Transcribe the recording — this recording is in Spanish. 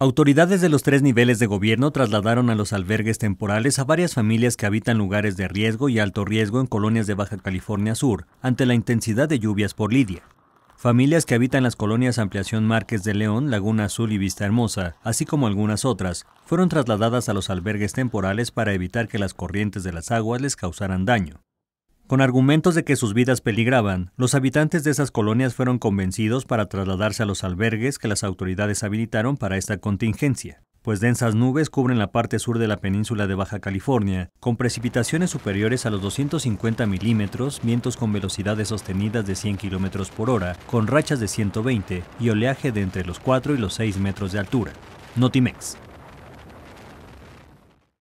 Autoridades de los tres niveles de gobierno trasladaron a los albergues temporales a varias familias que habitan lugares de riesgo y alto riesgo en colonias de Baja California Sur ante la intensidad de lluvias por Lidia. Familias que habitan las colonias Ampliación Márquez de León, Laguna Azul y Vista Hermosa, así como algunas otras, fueron trasladadas a los albergues temporales para evitar que las corrientes de las aguas les causaran daño. Con argumentos de que sus vidas peligraban, los habitantes de esas colonias fueron convencidos para trasladarse a los albergues que las autoridades habilitaron para esta contingencia, pues densas nubes cubren la parte sur de la península de Baja California, con precipitaciones superiores a los 250 milímetros, vientos con velocidades sostenidas de 100 kilómetros por hora, con rachas de 120 y oleaje de entre los 4 y los 6 metros de altura. Notimex.